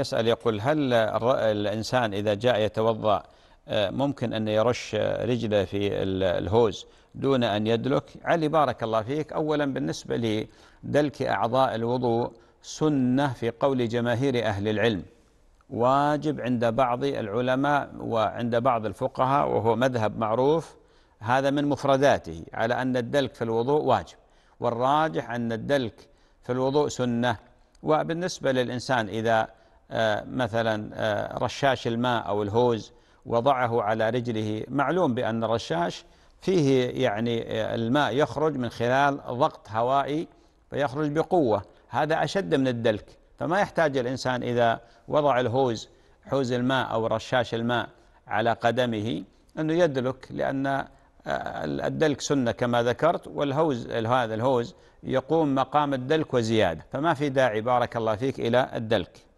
يسأل يقول هل الإنسان إذا جاء يتوضأ آه، ممكن أن يرش رجله في الهوز دون أن يدلك علي بارك الله فيك أولا بالنسبة لدلك أعضاء الوضوء سنة في قول جماهير أهل العلم واجب عند بعض العلماء وعند بعض الفقهاء وهو مذهب معروف هذا من مفرداته على أن الدلك في الوضوء واجب والراجح أن الدلك في الوضوء سنة وبالنسبة للإنسان إذا آه، مثلا آه، رشاش الماء أو الهوز وضعه على رجله معلوم بأن الرشاش فيه يعني آه، الماء يخرج من خلال ضغط هوائي فيخرج بقوة هذا أشد من الدلك فما يحتاج الإنسان إذا وضع الهوز حوز الماء أو رشاش الماء على قدمه أنه يدلك لأن الدلك سنة كما ذكرت والهوز هذا الهوز يقوم مقام الدلك وزيادة فما في داعي بارك الله فيك إلى الدلك